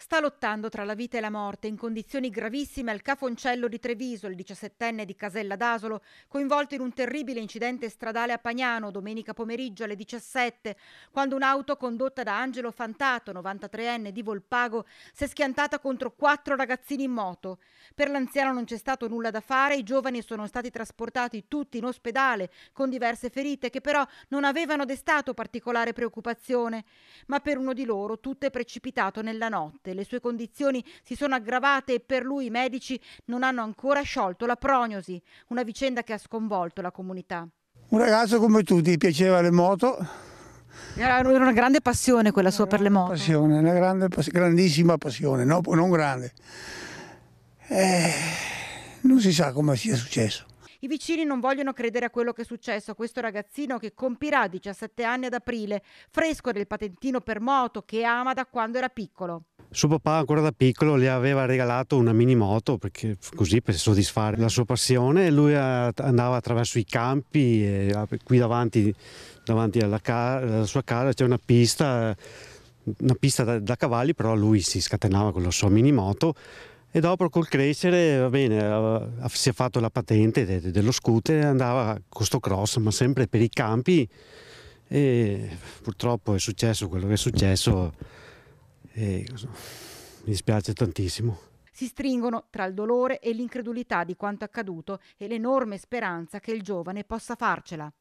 sta lottando tra la vita e la morte in condizioni gravissime al cafoncello di Treviso, il 17enne di Casella d'Asolo, coinvolto in un terribile incidente stradale a Pagnano domenica pomeriggio alle 17, quando un'auto condotta da Angelo Fantato, 93enne di Volpago, si è schiantata contro quattro ragazzini in moto. Per l'anziano non c'è stato nulla da fare, i giovani sono stati trasportati tutti in ospedale con diverse ferite che però non avevano destato particolare preoccupazione, ma per uno di loro tutto è precipitato nella notte morte. Le sue condizioni si sono aggravate e per lui i medici non hanno ancora sciolto la prognosi, una vicenda che ha sconvolto la comunità. Un ragazzo come tutti, piaceva le moto. Era una grande passione quella sua per le moto. Passione, una grande, grandissima passione, no, non grande. Eh, non si sa come sia successo. I vicini non vogliono credere a quello che è successo a questo ragazzino che compirà 17 anni ad aprile, fresco del patentino per moto che ama da quando era piccolo. Suo papà ancora da piccolo gli aveva regalato una mini moto perché, così per soddisfare la sua passione lui eh, andava attraverso i campi e ah, qui davanti, davanti alla, casa, alla, sua casa c'è una pista, una pista da, da, cavalli però lui si scatenava con la sua mini moto e dopo col crescere va bene, eh, si è fatto la patente de, dello scooter e andava con questo cross ma sempre per i campi e purtroppo è successo quello che è successo e, so, mi dispiace tantissimo. Si stringono tra il dolore e l'incredulità di quanto accaduto e l'enorme speranza che il giovane possa farcela.